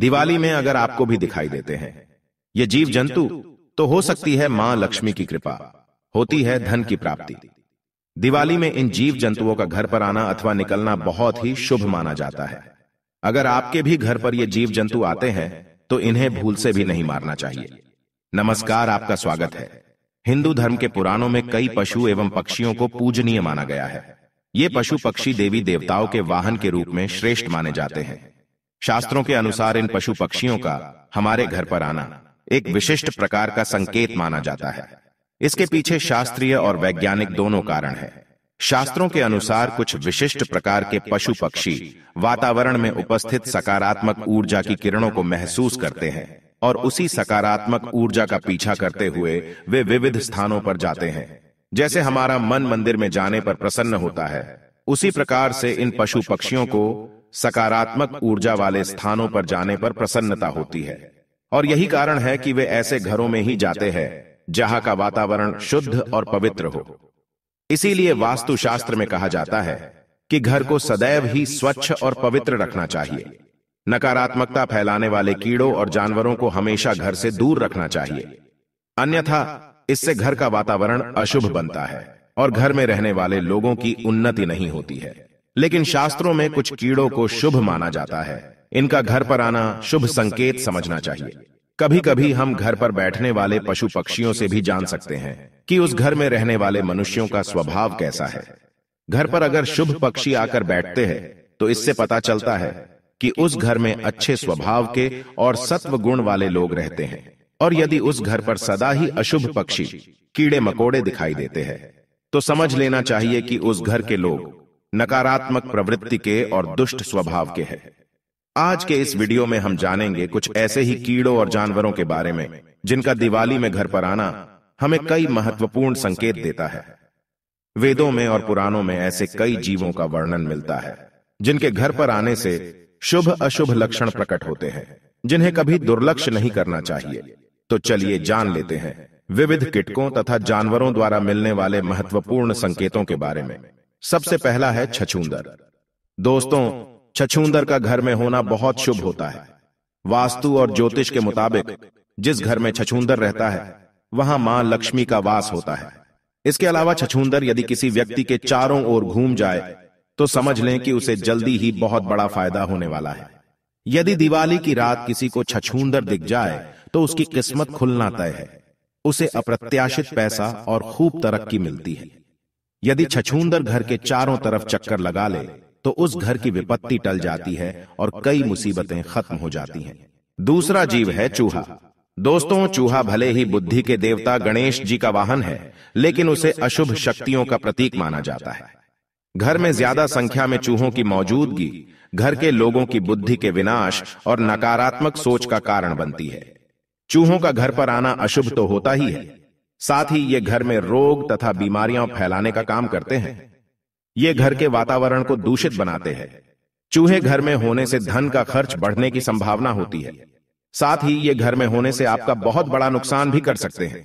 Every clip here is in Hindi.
दिवाली में अगर आपको भी दिखाई देते हैं ये जीव जंतु तो हो सकती है मां लक्ष्मी की कृपा होती है धन की प्राप्ति दिवाली में इन जीव जंतुओं का घर पर आना अथवा निकलना बहुत ही शुभ माना जाता है अगर आपके भी घर पर ये जीव जंतु आते हैं तो इन्हें भूल से भी नहीं मारना चाहिए नमस्कार आपका स्वागत है हिंदू धर्म के पुराणों में कई पशु एवं पक्षियों को पूजनीय माना गया है ये पशु पक्षी देवी देवताओं के वाहन के रूप में श्रेष्ठ माने जाते हैं शास्त्रों के अनुसार इन पशु पक्षियों का हमारे घर पर आना एक विशिष्ट प्रकार का संकेत माना जाता है इसके पीछे शास्त्रीय और वैज्ञानिक दोनों कारण है शास्त्रों के अनुसार कुछ विशिष्ट प्रकार के पशु पक्षी वातावरण में उपस्थित सकारात्मक ऊर्जा की किरणों को महसूस करते हैं और उसी सकारात्मक ऊर्जा का पीछा करते हुए वे विविध स्थानों पर जाते हैं जैसे हमारा मन मंदिर में जाने पर प्रसन्न होता है उसी प्रकार से इन पशु पक्षियों को सकारात्मक ऊर्जा वाले स्थानों पर जाने पर प्रसन्नता होती है और यही कारण है कि वे ऐसे घरों में ही जाते हैं जहां का वातावरण शुद्ध और पवित्र हो इसीलिए वास्तुशास्त्र में कहा जाता है कि घर को सदैव ही स्वच्छ और पवित्र रखना चाहिए नकारात्मकता फैलाने वाले कीड़ों और जानवरों को हमेशा घर से दूर रखना चाहिए अन्यथा इससे घर का वातावरण अशुभ बनता है और घर में रहने वाले लोगों की उन्नति नहीं होती है लेकिन शास्त्रों में कुछ कीड़ों को शुभ माना जाता है इनका घर पर आना शुभ संकेत समझना चाहिए कभी कभी हम घर पर बैठने वाले पशु पक्षियों से भी जान सकते हैं कि उस घर में रहने वाले मनुष्यों का स्वभाव कैसा है घर पर अगर शुभ पक्षी आकर बैठते हैं तो, तो इससे पता चलता है कि उस घर में अच्छे स्वभाव के और सत्व गुण वाले लोग रहते हैं और यदि उस घर पर सदा ही अशुभ पक्षी कीड़े मकोड़े दिखाई देते हैं तो समझ लेना चाहिए कि उस घर के लोग नकारात्मक प्रवृत्ति के और दुष्ट स्वभाव के है आज के इस वीडियो में हम जानेंगे कुछ ऐसे ही कीड़ों और जानवरों के बारे में जिनका दिवाली में घर पर आना हमें कई महत्वपूर्ण संकेत देता है वेदों में और पुराणों में ऐसे कई जीवों का वर्णन मिलता है जिनके घर पर आने से शुभ अशुभ लक्षण प्रकट होते हैं जिन्हें कभी दुर्लक्ष नहीं करना चाहिए तो चलिए जान लेते हैं विविध किटकों तथा जानवरों द्वारा मिलने वाले महत्वपूर्ण संकेतों के बारे में सबसे पहला है छछूंदर दोस्तों छछूंदर का घर में होना बहुत शुभ होता है वास्तु और ज्योतिष के मुताबिक जिस घर में छछूंदर रहता है वहां मां लक्ष्मी का वास होता है इसके अलावा छछूंदर यदि किसी व्यक्ति के चारों ओर घूम जाए तो समझ लें कि उसे जल्दी ही बहुत बड़ा फायदा होने वाला है यदि दिवाली की रात किसी को छछूंदर दिख जाए तो उसकी किस्मत खुलना तय है उसे अप्रत्याशित पैसा और खूब तरक्की मिलती है यदि छछूंदर घर के चारों तरफ चक्कर लगा ले तो, तो उस घर की विपत्ति टल जाती है और कई मुसीबतें खत्म हो जाती हैं दूसरा जीव है चूहा दोस्तों चूहा भले ही बुद्धि के देवता गणेश जी का वाहन है लेकिन उसे अशुभ शक्तियों का प्रतीक माना जाता है घर में ज्यादा संख्या में चूहों की मौजूदगी घर के लोगों की बुद्धि के विनाश और नकारात्मक सोच का कारण बनती है चूहों का घर पर आना अशुभ तो होता ही है साथ ही ये घर में रोग तथा बीमारियां फैलाने का काम करते हैं ये घर के वातावरण को दूषित बनाते हैं चूहे घर में होने से धन का खर्च बढ़ने की संभावना होती है साथ ही ये घर में होने से आपका बहुत बड़ा नुकसान भी कर सकते हैं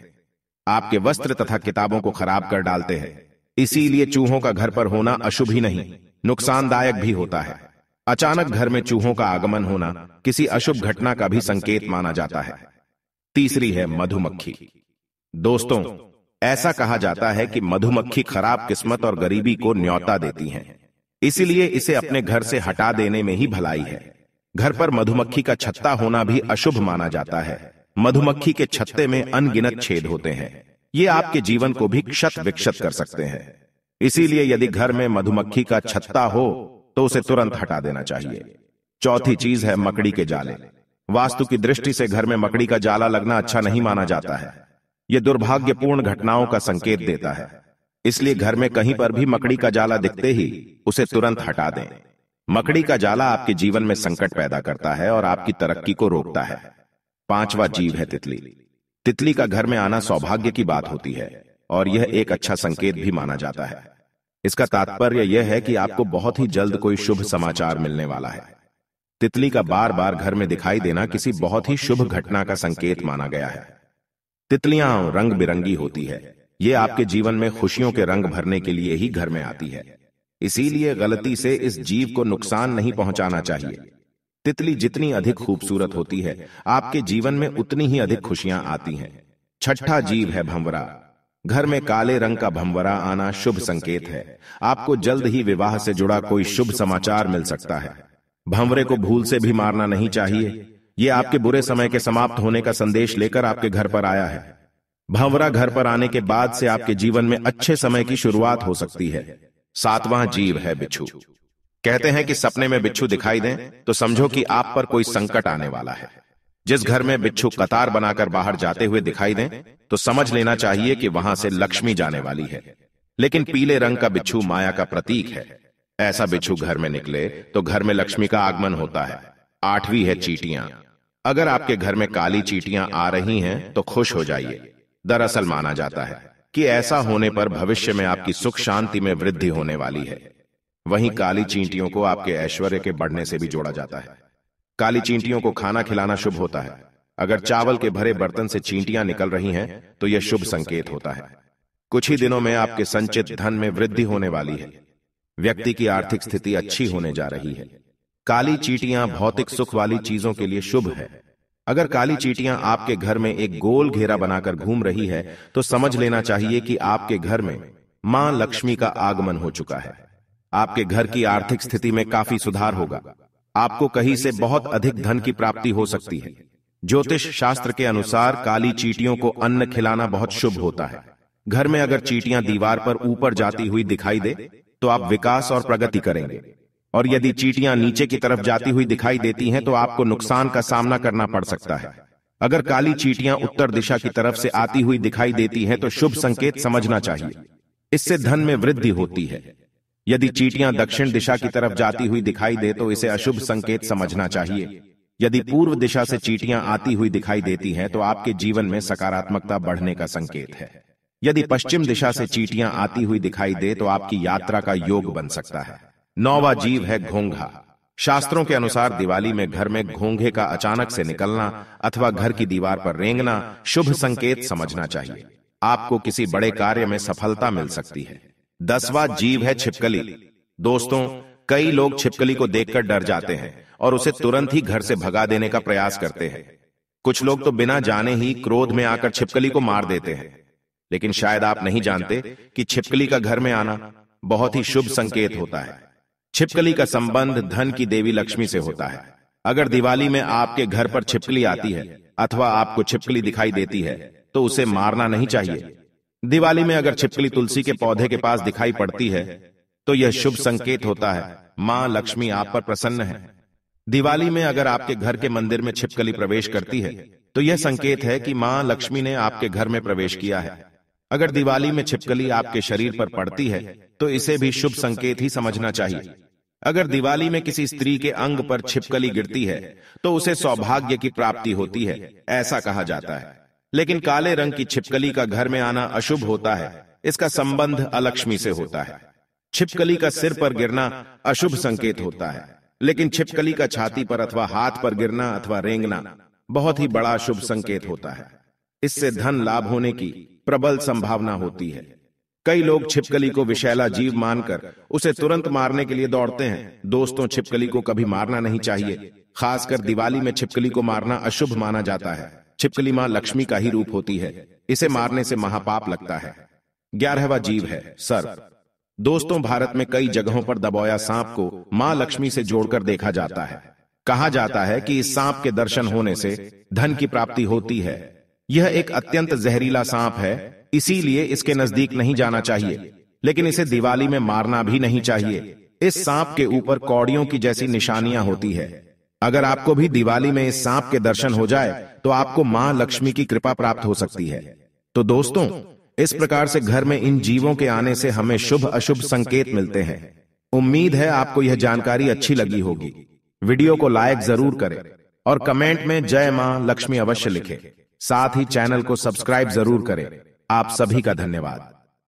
आपके वस्त्र तथा किताबों को खराब कर डालते हैं इसीलिए चूहों का घर पर होना अशुभ ही नहीं नुकसानदायक भी होता है अचानक घर में चूहों का आगमन होना किसी अशुभ घटना का भी संकेत माना जाता है तीसरी है मधुमक्खी दोस्तों ऐसा कहा जाता है कि मधुमक्खी खराब किस्मत और गरीबी को न्योता देती हैं इसीलिए इसे अपने घर से हटा देने में ही भलाई है घर पर मधुमक्खी का छत्ता होना भी अशुभ माना जाता है मधुमक्खी के छत्ते में अनगिनत छेद होते हैं ये आपके जीवन को भी क्षत विक्षत कर सकते हैं इसीलिए यदि घर में मधुमक्खी का छत्ता हो तो उसे तो तुरंत हटा देना चाहिए चौथी चीज है मकड़ी के जाले वास्तु की दृष्टि से घर में मकड़ी का जाला लगना अच्छा नहीं माना जाता है यह दुर्भाग्यपूर्ण घटनाओं का संकेत देता है इसलिए घर में कहीं पर भी मकड़ी का जाला दिखते ही उसे तुरंत हटा दें मकड़ी का जाला आपके जीवन में संकट पैदा करता है और आपकी तरक्की को रोकता है पांचवा जीव है तितली तितली का घर में आना सौभाग्य की बात होती है और यह एक अच्छा संकेत भी माना जाता है इसका तात्पर्य यह है कि आपको बहुत ही जल्द कोई शुभ समाचार मिलने वाला है तितली का बार बार घर में दिखाई देना किसी बहुत ही शुभ घटना का संकेत माना गया है तितलियां रंग बिरंगी होती है ये आपके जीवन में खुशियों के रंग भरने के लिए ही घर में आती है इसीलिए गलती से इस जीव को नुकसान नहीं पहुंचाना चाहिए तितली जितनी अधिक खूबसूरत होती है आपके जीवन में उतनी ही अधिक खुशियां आती हैं छठा जीव है भंवरा घर में काले रंग का भंवरा आना शुभ संकेत है आपको जल्द ही विवाह से जुड़ा कोई शुभ समाचार मिल सकता है भंवरे को भूल से भी मारना नहीं चाहिए ये आपके बुरे समय के समाप्त होने का संदेश लेकर आपके घर पर आया है भंवरा घर पर आने के बाद से आपके जीवन में अच्छे समय की शुरुआत हो सकती है सातवां जीव है बिच्छू कहते हैं कि सपने में बिच्छू दिखाई दें तो समझो कि आप पर कोई संकट आने वाला है जिस घर में बिच्छू कतार बनाकर बाहर जाते हुए दिखाई दें तो समझ लेना चाहिए कि वहां से लक्ष्मी जाने वाली है लेकिन पीले रंग का बिच्छू माया का प्रतीक है ऐसा बिच्छू घर में निकले तो घर में लक्ष्मी का आगमन होता है आठवीं है चीटियां अगर आपके घर में काली चीटियां आ रही हैं तो खुश हो जाइए दरअसल माना जाता है कि ऐसा होने पर भविष्य में आपकी सुख शांति में वृद्धि होने वाली है वहीं काली चींटियों को आपके ऐश्वर्य के बढ़ने से भी जोड़ा जाता है काली चींटियों को खाना खिलाना शुभ होता है अगर चावल के भरे बर्तन से चींटियां निकल रही हैं तो यह शुभ संकेत होता है कुछ ही दिनों में आपके संचित धन में वृद्धि होने वाली है व्यक्ति की आर्थिक स्थिति अच्छी होने जा रही है काली चीटियां भौतिक सुख वाली चीजों के लिए शुभ है अगर काली चीटियां आपके घर में एक गोल घेरा बनाकर घूम रही है तो, तो समझ लेना चाहिए कि आपके घर में मां लक्ष्मी का आगमन हो चुका है आपके घर की आर्थिक स्थिति में काफी सुधार होगा आपको कहीं से बहुत अधिक धन की प्राप्ति हो सकती है ज्योतिष शास्त्र के अनुसार काली चीटियों को अन्न खिलाना बहुत शुभ होता है घर में अगर चीटियां दीवार पर ऊपर जाती हुई दिखाई दे तो आप विकास और प्रगति करेंगे और यदि चीटियां नीचे की तरफ जाती हुई दिखाई देती हैं तो, तो आपको नुकसान का सामना करना पड़ सकता है अगर काली चीटियां उत्तर दिशा की तरफ से आती हुई दिखाई देती हैं तो, तो शुभ संकेत समझना चाहिए इससे धन में वृद्धि होती है यदि चीटियां दक्षिण दिशा की तरफ जाती हुई दिखाई दे तो, तो इसे अशुभ संकेत समझना चाहिए यदि पूर्व दिशा से चीटियां आती हुई दिखाई देती हैं तो आपके जीवन में सकारात्मकता बढ़ने का संकेत है यदि पश्चिम दिशा से चीटियां आती हुई दिखाई दे तो आपकी यात्रा का योग बन सकता है नौवा जीव है घोंघा शास्त्रों के अनुसार दिवाली में घर में घोंघे का अचानक से निकलना अथवा घर की दीवार पर रेंगना शुभ संकेत समझना चाहिए आपको किसी बड़े कार्य में सफलता मिल सकती है दसवा जीव है छिपकली दोस्तों कई लोग छिपकली को देखकर डर जाते हैं और उसे तुरंत ही घर से भगा देने का प्रयास करते हैं कुछ लोग तो बिना जाने ही क्रोध में आकर छिपकली को मार देते हैं लेकिन शायद आप नहीं जानते कि छिपकली का घर में आना बहुत ही शुभ संकेत होता है छिपकली का संबंध धन की देवी लक्ष्मी से होता है अगर दिवाली में आपके घर पर छिपकली आती है अथवा तो आपको छिपकली दिखाई देती है तो उसे तो मारना नहीं चाहिए दिवाली में अगर छिपकली तुलसी के पौधे के पास दिखाई पड़ती है तो यह शुभ संकेत होता है माँ लक्ष्मी आप पर प्रसन्न है दिवाली में अगर आपके घर के मंदिर में छिपकली प्रवेश करती है तो यह संकेत है कि माँ लक्ष्मी ने आपके घर में प्रवेश किया है अगर दिवाली में छिपकली आपके शरीर पर पड़ती है तो, तो इसे भी शुभ संकेत ही समझना चाहिए अगर दिवाली में किसी स्त्री के अंग पर छिपकली गिरती है तो, तो उसे सौभाग्य की प्राप्ति होती है ऐसा कहा जाता है लेकिन काले रंग की छिपकली का घर में आना अशुभ होता है इसका संबंध अलक्ष्मी से होता है छिपकली का सिर पर गिरना अशुभ संकेत होता है लेकिन छिपकली का छाती पर अथवा हाथ पर गिरना अथवा रेंगना बहुत ही बड़ा शुभ संकेत होता है इससे धन लाभ होने की प्रबल संभावना होती है कई लोग छिपकली को विशैला जीव मानकर उसे तुरंत मारने के लिए दौड़ते हैं दोस्तों छिपकली को कभी मारना नहीं चाहिए खासकर दिवाली में छिपकली को मारना अशुभ माना जाता है छिपकली माँ लक्ष्मी का ही रूप होती है इसे मारने से महापाप लगता है ग्यारहवा जीव है सर दोस्तों भारत में कई जगहों पर दबोया सांप को माँ लक्ष्मी से जोड़कर देखा जाता है कहा जाता है कि इस सांप के दर्शन होने से धन की प्राप्ति होती है यह एक अत्यंत जहरीला सांप है इसीलिए इसके नजदीक नहीं जाना चाहिए लेकिन इसे दिवाली में मारना भी नहीं चाहिए इस सांप के ऊपर कौड़ियों की जैसी निशानियां होती है अगर आपको भी दिवाली में इस सांप के दर्शन हो जाए तो आपको मां लक्ष्मी की कृपा प्राप्त हो सकती है तो दोस्तों इस प्रकार से घर में इन जीवों के आने से हमें शुभ अशुभ संकेत मिलते हैं उम्मीद है आपको यह जानकारी अच्छी लगी होगी वीडियो को लाइक जरूर करें और कमेंट में जय मां लक्ष्मी अवश्य लिखें साथ ही चैनल को सब्सक्राइब जरूर करें आप सभी का धन्यवाद